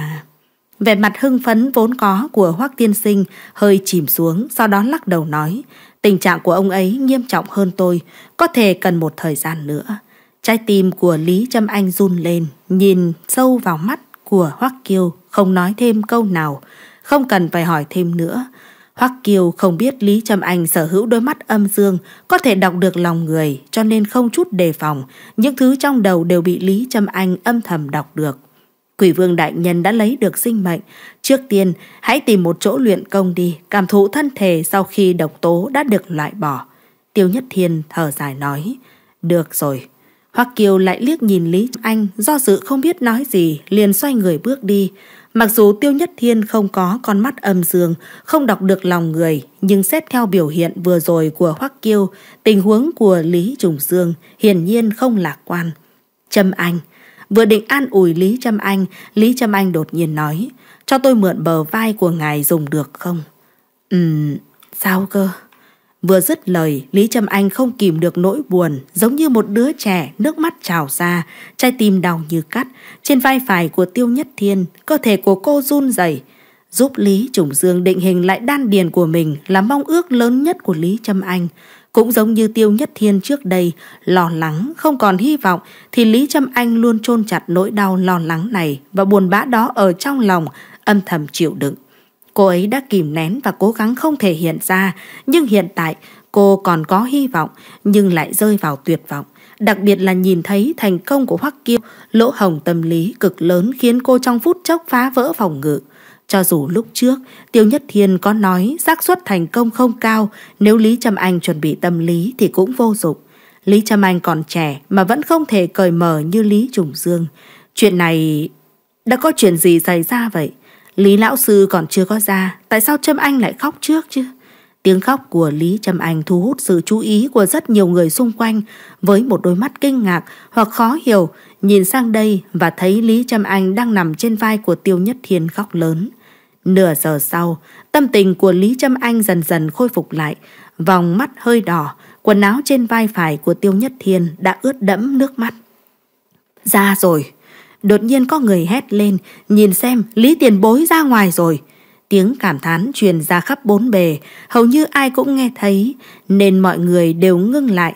Vẻ mặt hưng phấn vốn có của Hoác Tiên Sinh hơi chìm xuống, sau đó lắc đầu nói. Tình trạng của ông ấy nghiêm trọng hơn tôi, có thể cần một thời gian nữa. Trái tim của Lý Trâm Anh run lên, nhìn sâu vào mắt của Hoắc Kiều không nói thêm câu nào, không cần phải hỏi thêm nữa. Hoắc Kiều không biết Lý Trâm Anh sở hữu đôi mắt âm dương, có thể đọc được lòng người, cho nên không chút đề phòng, những thứ trong đầu đều bị Lý Trâm Anh âm thầm đọc được. Quỷ vương đại nhân đã lấy được sinh mệnh, trước tiên hãy tìm một chỗ luyện công đi, cảm thụ thân thể sau khi độc tố đã được loại bỏ. Tiêu Nhất Thiên thở dài nói, được rồi, Hoắc Kiều lại liếc nhìn Lý Anh, do dự không biết nói gì, liền xoay người bước đi. Mặc dù Tiêu Nhất Thiên không có con mắt âm dương, không đọc được lòng người, nhưng xét theo biểu hiện vừa rồi của Hoắc Kiêu, tình huống của Lý Trùng Dương hiển nhiên không lạc quan. Trâm Anh Vừa định an ủi Lý Trâm Anh, Lý Trâm Anh đột nhiên nói, cho tôi mượn bờ vai của ngài dùng được không? Ừm, sao cơ? Vừa dứt lời, Lý Trâm Anh không kìm được nỗi buồn, giống như một đứa trẻ, nước mắt trào ra, trái tim đau như cắt. Trên vai phải của Tiêu Nhất Thiên, cơ thể của cô run rẩy Giúp Lý Trùng Dương định hình lại đan điền của mình là mong ước lớn nhất của Lý Trâm Anh. Cũng giống như Tiêu Nhất Thiên trước đây, lo lắng, không còn hy vọng, thì Lý Trâm Anh luôn chôn chặt nỗi đau lo lắng này và buồn bã đó ở trong lòng, âm thầm chịu đựng. Cô ấy đã kìm nén và cố gắng không thể hiện ra, nhưng hiện tại cô còn có hy vọng nhưng lại rơi vào tuyệt vọng. Đặc biệt là nhìn thấy thành công của Hoắc Kiêu, lỗ hồng tâm lý cực lớn khiến cô trong phút chốc phá vỡ phòng ngự. Cho dù lúc trước, Tiêu Nhất Thiên có nói xác suất thành công không cao, nếu Lý Trầm Anh chuẩn bị tâm lý thì cũng vô dụng. Lý Trầm Anh còn trẻ mà vẫn không thể cởi mở như Lý Trùng Dương. Chuyện này... Đã có chuyện gì xảy ra vậy? Lý lão sư còn chưa có ra, tại sao Trâm Anh lại khóc trước chứ? Tiếng khóc của Lý Trâm Anh thu hút sự chú ý của rất nhiều người xung quanh với một đôi mắt kinh ngạc hoặc khó hiểu nhìn sang đây và thấy Lý Trâm Anh đang nằm trên vai của Tiêu Nhất Thiên khóc lớn. Nửa giờ sau, tâm tình của Lý Trâm Anh dần dần khôi phục lại, vòng mắt hơi đỏ, quần áo trên vai phải của Tiêu Nhất Thiên đã ướt đẫm nước mắt. Ra rồi, Đột nhiên có người hét lên, nhìn xem Lý Tiền Bối ra ngoài rồi. Tiếng cảm thán truyền ra khắp bốn bề, hầu như ai cũng nghe thấy, nên mọi người đều ngưng lại.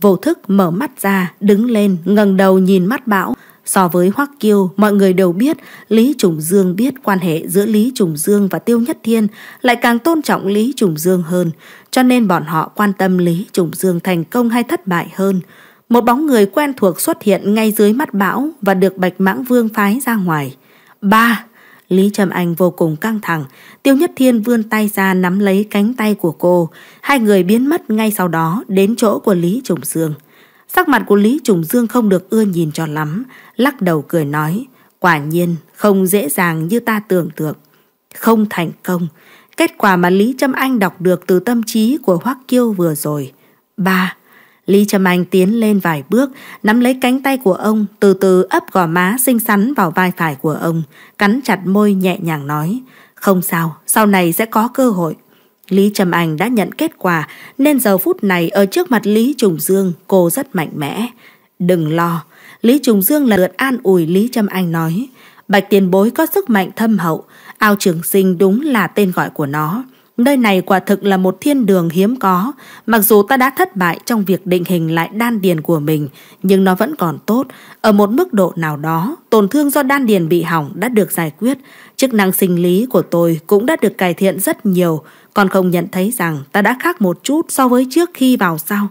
Vô thức mở mắt ra, đứng lên, ngẩng đầu nhìn mắt bão. So với Hoắc Kiêu, mọi người đều biết Lý Trùng Dương biết quan hệ giữa Lý Trùng Dương và Tiêu Nhất Thiên lại càng tôn trọng Lý Trùng Dương hơn, cho nên bọn họ quan tâm Lý Trùng Dương thành công hay thất bại hơn. Một bóng người quen thuộc xuất hiện ngay dưới mắt bão và được Bạch Mãng Vương phái ra ngoài. Ba! Lý Trầm Anh vô cùng căng thẳng, Tiêu Nhất Thiên vươn tay ra nắm lấy cánh tay của cô. Hai người biến mất ngay sau đó đến chỗ của Lý Trùng Dương. Sắc mặt của Lý Trùng Dương không được ưa nhìn cho lắm, lắc đầu cười nói. Quả nhiên, không dễ dàng như ta tưởng tượng. Không thành công. Kết quả mà Lý Trâm Anh đọc được từ tâm trí của Hoắc Kiêu vừa rồi. Ba, Lý Trầm Anh tiến lên vài bước, nắm lấy cánh tay của ông, từ từ ấp gò má xinh xắn vào vai phải của ông, cắn chặt môi nhẹ nhàng nói, không sao, sau này sẽ có cơ hội. Lý Trầm Anh đã nhận kết quả, nên giờ phút này ở trước mặt Lý Trùng Dương, cô rất mạnh mẽ. Đừng lo, Lý Trùng Dương là lượt an ủi Lý Trầm Anh nói, Bạch tiền bối có sức mạnh thâm hậu, ao trường sinh đúng là tên gọi của nó nơi này quả thực là một thiên đường hiếm có. Mặc dù ta đã thất bại trong việc định hình lại đan điền của mình, nhưng nó vẫn còn tốt. Ở một mức độ nào đó, tổn thương do đan điền bị hỏng đã được giải quyết. Chức năng sinh lý của tôi cũng đã được cải thiện rất nhiều, còn không nhận thấy rằng ta đã khác một chút so với trước khi vào sau.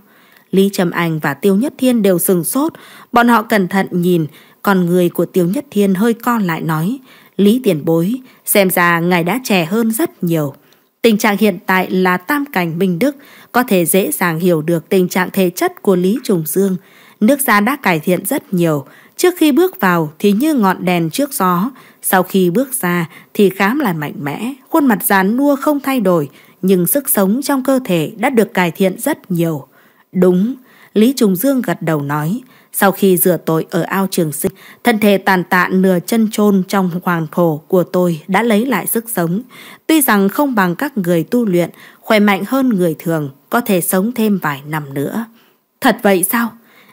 Lý Trầm Anh và Tiêu Nhất Thiên đều sừng sốt, bọn họ cẩn thận nhìn, còn người của Tiêu Nhất Thiên hơi co lại nói, Lý tiền bối, xem ra ngài đã trẻ hơn rất nhiều. Tình trạng hiện tại là tam cảnh Minh Đức, có thể dễ dàng hiểu được tình trạng thể chất của Lý Trùng Dương. Nước da đã cải thiện rất nhiều, trước khi bước vào thì như ngọn đèn trước gió, sau khi bước ra thì khám lại mạnh mẽ, khuôn mặt rán nua không thay đổi, nhưng sức sống trong cơ thể đã được cải thiện rất nhiều. Đúng, Lý Trùng Dương gật đầu nói, sau khi rửa tội ở ao trường sinh, thân thể tàn tạ nửa chân chôn trong hoàng thổ của tôi đã lấy lại sức sống. Tuy rằng không bằng các người tu luyện, khỏe mạnh hơn người thường, có thể sống thêm vài năm nữa. Thật vậy sao?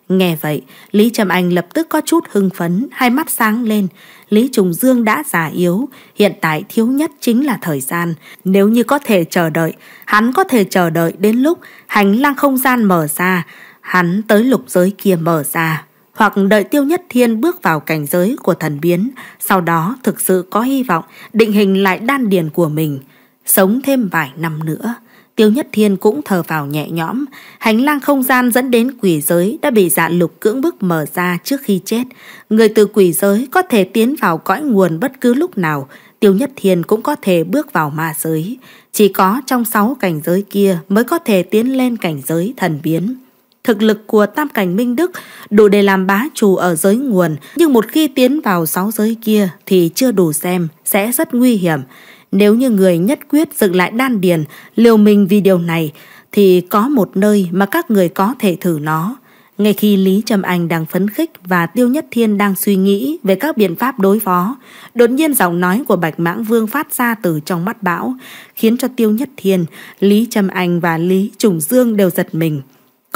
Nghe vậy, Lý Trầm Anh lập tức có chút hưng phấn, hai mắt sáng lên. Lý Trùng Dương đã già yếu, hiện tại thiếu nhất chính là thời gian. Nếu như có thể chờ đợi, hắn có thể chờ đợi đến lúc hành lang không gian mở ra, Hắn tới lục giới kia mở ra, hoặc đợi Tiêu Nhất Thiên bước vào cảnh giới của thần biến, sau đó thực sự có hy vọng định hình lại đan điền của mình, sống thêm vài năm nữa. Tiêu Nhất Thiên cũng thở vào nhẹ nhõm, hành lang không gian dẫn đến quỷ giới đã bị dạ lục cưỡng bức mở ra trước khi chết. Người từ quỷ giới có thể tiến vào cõi nguồn bất cứ lúc nào, Tiêu Nhất Thiên cũng có thể bước vào ma giới. Chỉ có trong sáu cảnh giới kia mới có thể tiến lên cảnh giới thần biến thực lực của tam cảnh Minh Đức đủ để làm bá chủ ở giới nguồn, nhưng một khi tiến vào sáu giới kia thì chưa đủ xem, sẽ rất nguy hiểm. Nếu như người nhất quyết dựng lại đan điền, liều mình vì điều này, thì có một nơi mà các người có thể thử nó. Ngay khi Lý Trầm Anh đang phấn khích và Tiêu Nhất Thiên đang suy nghĩ về các biện pháp đối phó, đột nhiên giọng nói của Bạch Mãng Vương phát ra từ trong mắt bão, khiến cho Tiêu Nhất Thiên, Lý Trầm Anh và Lý Trùng Dương đều giật mình.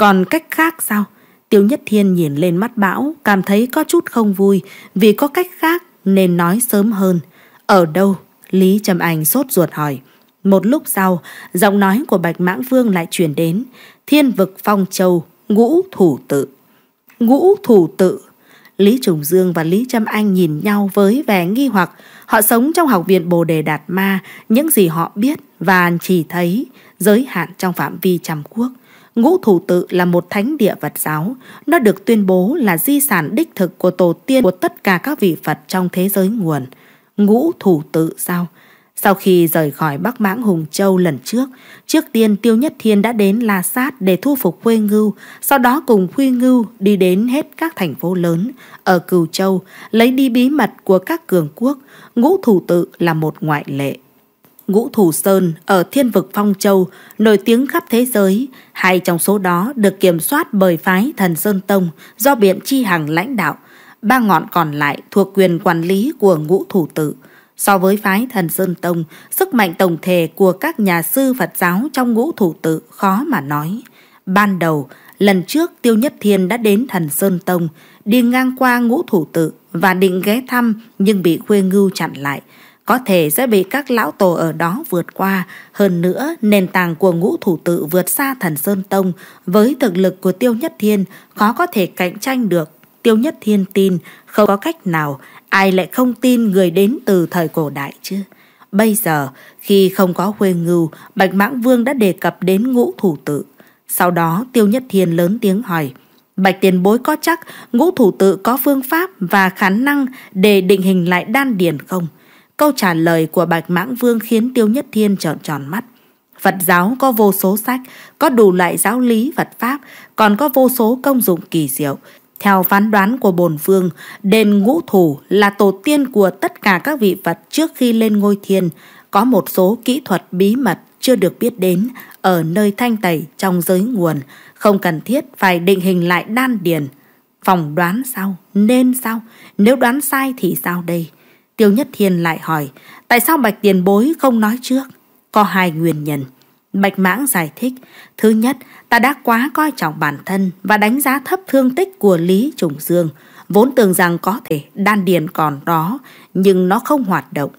Còn cách khác sao? Tiêu Nhất Thiên nhìn lên mắt bão, cảm thấy có chút không vui vì có cách khác nên nói sớm hơn. Ở đâu? Lý Trầm Anh sốt ruột hỏi. Một lúc sau, giọng nói của Bạch Mãng Vương lại truyền đến. Thiên vực phong châu, ngũ thủ tự. Ngũ thủ tự. Lý Trùng Dương và Lý Trâm Anh nhìn nhau với vẻ nghi hoặc. Họ sống trong học viện Bồ Đề Đạt Ma, những gì họ biết và chỉ thấy giới hạn trong phạm vi Trầm Quốc. Ngũ Thủ Tự là một thánh địa Phật giáo. Nó được tuyên bố là di sản đích thực của tổ tiên của tất cả các vị Phật trong thế giới nguồn. Ngũ Thủ Tự sao? Sau khi rời khỏi Bắc Mãng Hùng Châu lần trước, trước tiên Tiêu Nhất Thiên đã đến La Sát để thu phục Khuê Ngưu, sau đó cùng Khuê Ngưu đi đến hết các thành phố lớn ở Cửu Châu, lấy đi bí mật của các cường quốc, ngũ thủ tự là một ngoại lệ. Ngũ Thủ Sơn ở thiên vực Phong Châu, nổi tiếng khắp thế giới, hai trong số đó được kiểm soát bởi phái Thần Sơn Tông do Biện Chi Hằng lãnh đạo, ba ngọn còn lại thuộc quyền quản lý của Ngũ Thủ Tự. So với phái Thần Sơn Tông, sức mạnh tổng thể của các nhà sư Phật giáo trong Ngũ Thủ Tự khó mà nói. Ban đầu, lần trước Tiêu Nhất Thiên đã đến Thần Sơn Tông, đi ngang qua Ngũ Thủ Tự và định ghé thăm nhưng bị Khuê Ngưu chặn lại – có thể sẽ bị các lão tổ ở đó vượt qua. Hơn nữa, nền tảng của ngũ thủ tự vượt xa thần Sơn Tông với thực lực của Tiêu Nhất Thiên khó có thể cạnh tranh được. Tiêu Nhất Thiên tin không có cách nào, ai lại không tin người đến từ thời cổ đại chứ? Bây giờ, khi không có Huê Ngưu, Bạch Mãng Vương đã đề cập đến ngũ thủ tự. Sau đó, Tiêu Nhất Thiên lớn tiếng hỏi, Bạch tiền bối có chắc ngũ thủ tự có phương pháp và khả năng để định hình lại đan điền không? Câu trả lời của Bạch Mãng Vương khiến Tiêu Nhất Thiên trợn tròn mắt. Phật giáo có vô số sách, có đủ loại giáo lý Phật Pháp, còn có vô số công dụng kỳ diệu. Theo phán đoán của bồn phương, đền ngũ thủ là tổ tiên của tất cả các vị Phật trước khi lên ngôi thiên. Có một số kỹ thuật bí mật chưa được biết đến ở nơi thanh tẩy trong giới nguồn, không cần thiết phải định hình lại đan điền. Phòng đoán sao? Nên sao? Nếu đoán sai thì sao đây? Tiêu Nhất Thiên lại hỏi, tại sao Bạch Tiền Bối không nói trước? Có hai nguyên nhân. Bạch Mãng giải thích, thứ nhất, ta đã quá coi trọng bản thân và đánh giá thấp thương tích của Lý Trùng Dương, vốn tưởng rằng có thể đan điền còn đó, nhưng nó không hoạt động.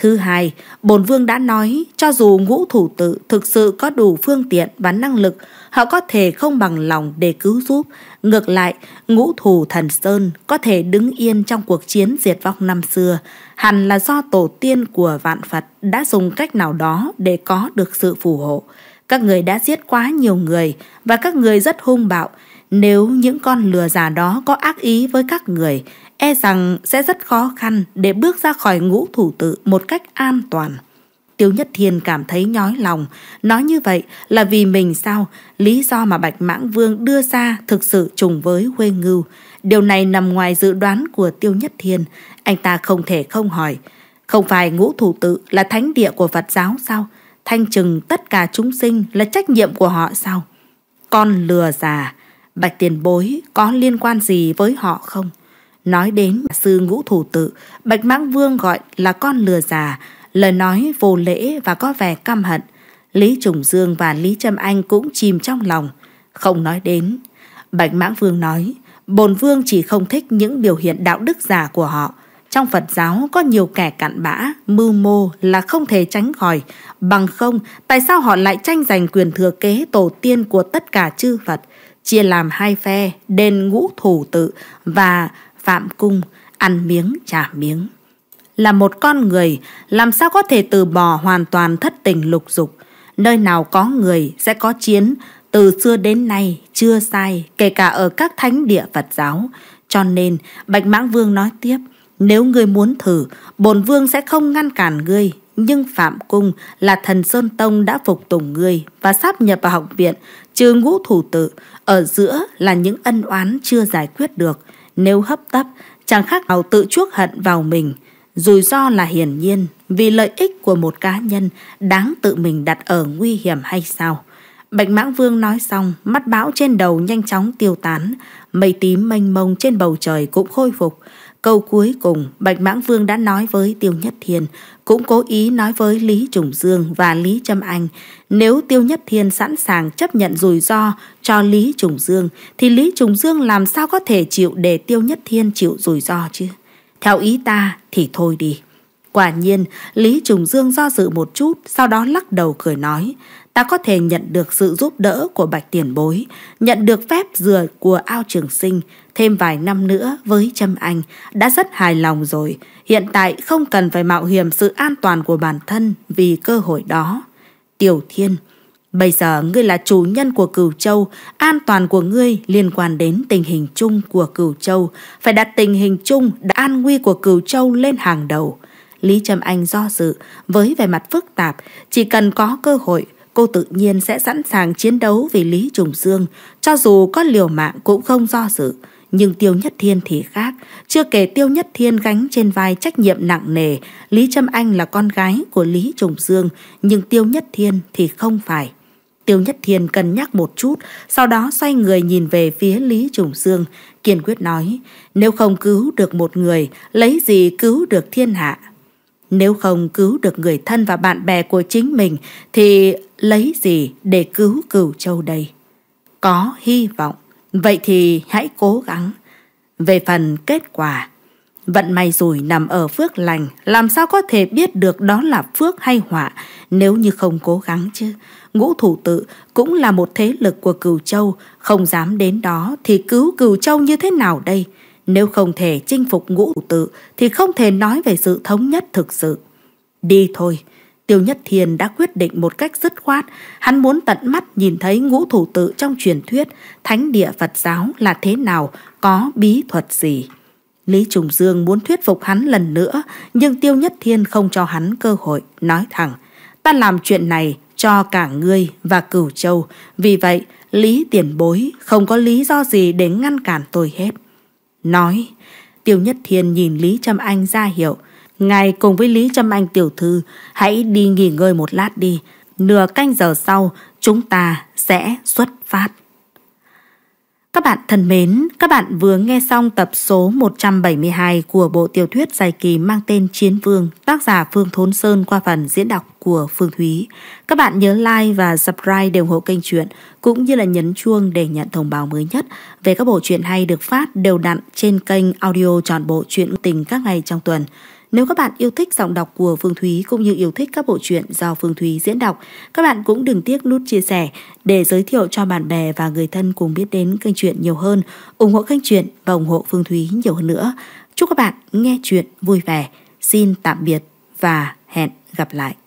Thứ hai, bồn vương đã nói, cho dù ngũ thủ tự thực sự có đủ phương tiện và năng lực, họ có thể không bằng lòng để cứu giúp. Ngược lại, ngũ thủ thần Sơn có thể đứng yên trong cuộc chiến diệt vong năm xưa hẳn là do tổ tiên của vạn Phật đã dùng cách nào đó để có được sự phù hộ. Các người đã giết quá nhiều người và các người rất hung bạo. Nếu những con lừa già đó có ác ý với các người, e rằng sẽ rất khó khăn để bước ra khỏi ngũ thủ tự một cách an toàn. Tiêu Nhất Thiên cảm thấy nhói lòng. Nói như vậy là vì mình sao? Lý do mà Bạch Mãng Vương đưa ra thực sự trùng với Huê Ngưu. Điều này nằm ngoài dự đoán của Tiêu Nhất Thiên, anh ta không thể không hỏi. Không phải ngũ thủ tự là thánh địa của Phật giáo sao? Thanh trừng tất cả chúng sinh là trách nhiệm của họ sao? Con lừa già, bạch tiền bối có liên quan gì với họ không? Nói đến sư ngũ thủ tự, bạch mãng vương gọi là con lừa già, lời nói vô lễ và có vẻ căm hận. Lý Trùng Dương và Lý Trâm Anh cũng chìm trong lòng, không nói đến. Bạch Mãng Vương nói, Bồn Vương chỉ không thích những biểu hiện đạo đức giả của họ. Trong Phật giáo có nhiều kẻ cặn bã, mưu mô là không thể tránh khỏi. Bằng không, tại sao họ lại tranh giành quyền thừa kế tổ tiên của tất cả chư Phật, chia làm hai phe, đền ngũ thủ tự và phạm cung, ăn miếng trả miếng. Là một con người, làm sao có thể từ bỏ hoàn toàn thất tình lục dục. Nơi nào có người sẽ có chiến, từ xưa đến nay chưa sai, kể cả ở các thánh địa Phật giáo. Cho nên, Bạch Mãng Vương nói tiếp, nếu ngươi muốn thử, bổn vương sẽ không ngăn cản ngươi, nhưng Phạm Cung là thần Sơn Tông đã phục tùng ngươi và sáp nhập vào học viện, trừ ngũ thủ tự, ở giữa là những ân oán chưa giải quyết được. Nếu hấp tấp, chẳng khác nào tự chuốc hận vào mình. Rủi ro là hiển nhiên, vì lợi ích của một cá nhân đáng tự mình đặt ở nguy hiểm hay sao? Bạch Mãng Vương nói xong, mắt bão trên đầu nhanh chóng tiêu tán, mây tím mênh mông trên bầu trời cũng khôi phục. Câu cuối cùng, Bạch Mãng Vương đã nói với Tiêu Nhất Thiên, cũng cố ý nói với Lý Trùng Dương và Lý Trâm Anh. Nếu Tiêu Nhất Thiên sẵn sàng chấp nhận rủi ro cho Lý Trùng Dương, thì Lý Trùng Dương làm sao có thể chịu để Tiêu Nhất Thiên chịu rủi ro chứ? Theo ý ta thì thôi đi. Quả nhiên, Lý Trùng Dương do dự một chút, sau đó lắc đầu cười nói ta có thể nhận được sự giúp đỡ của bạch tiền bối, nhận được phép dừa của ao trường sinh, thêm vài năm nữa với châm Anh, đã rất hài lòng rồi, hiện tại không cần phải mạo hiểm sự an toàn của bản thân vì cơ hội đó. Tiểu Thiên Bây giờ ngươi là chủ nhân của Cửu Châu, an toàn của ngươi liên quan đến tình hình chung của Cửu Châu, phải đặt tình hình chung đã an nguy của Cửu Châu lên hàng đầu. Lý Trầm Anh do dự, với vẻ mặt phức tạp, chỉ cần có cơ hội, cô tự nhiên sẽ sẵn sàng chiến đấu vì Lý Trùng Dương, cho dù có liều mạng cũng không do dự. Nhưng Tiêu Nhất Thiên thì khác, chưa kể Tiêu Nhất Thiên gánh trên vai trách nhiệm nặng nề, Lý Trâm Anh là con gái của Lý Trùng Dương, nhưng Tiêu Nhất Thiên thì không phải. Tiêu Nhất Thiên cân nhắc một chút, sau đó xoay người nhìn về phía Lý Trùng Dương, kiên quyết nói, nếu không cứu được một người, lấy gì cứu được thiên hạ. Nếu không cứu được người thân và bạn bè của chính mình thì lấy gì để cứu cửu châu đây? Có hy vọng, vậy thì hãy cố gắng. Về phần kết quả, vận may rủi nằm ở phước lành, làm sao có thể biết được đó là phước hay họa nếu như không cố gắng chứ? Ngũ thủ tự cũng là một thế lực của cửu châu, không dám đến đó thì cứu cửu châu như thế nào đây? Nếu không thể chinh phục ngũ thủ tự thì không thể nói về sự thống nhất thực sự. Đi thôi, Tiêu Nhất Thiên đã quyết định một cách dứt khoát, hắn muốn tận mắt nhìn thấy ngũ thủ tự trong truyền thuyết, thánh địa Phật giáo là thế nào, có bí thuật gì. Lý Trùng Dương muốn thuyết phục hắn lần nữa, nhưng Tiêu Nhất Thiên không cho hắn cơ hội, nói thẳng, ta làm chuyện này cho cả ngươi và cửu châu, vì vậy Lý tiền bối không có lý do gì để ngăn cản tôi hết. Nói, Tiêu Nhất Thiên nhìn Lý Trâm Anh ra hiệu, Ngài cùng với Lý Trâm Anh tiểu thư, hãy đi nghỉ ngơi một lát đi. Nửa canh giờ sau, chúng ta sẽ xuất phát. Các bạn thân mến, các bạn vừa nghe xong tập số 172 của bộ tiểu thuyết dài kỳ mang tên Chiến Vương, tác giả Phương Thốn Sơn qua phần diễn đọc của Phương Thúy. Các bạn nhớ like và subscribe để ủng hộ kênh truyện cũng như là nhấn chuông để nhận thông báo mới nhất về các bộ truyện hay được phát đều đặn trên kênh audio trọn bộ truyện tình các ngày trong tuần. Nếu các bạn yêu thích giọng đọc của Phương Thúy cũng như yêu thích các bộ truyện do Phương Thúy diễn đọc, các bạn cũng đừng tiếc nút chia sẻ để giới thiệu cho bạn bè và người thân cùng biết đến kênh truyện nhiều hơn, ủng hộ kênh truyện và ủng hộ Phương Thúy nhiều hơn nữa. Chúc các bạn nghe truyện vui vẻ. Xin tạm biệt và hẹn gặp lại.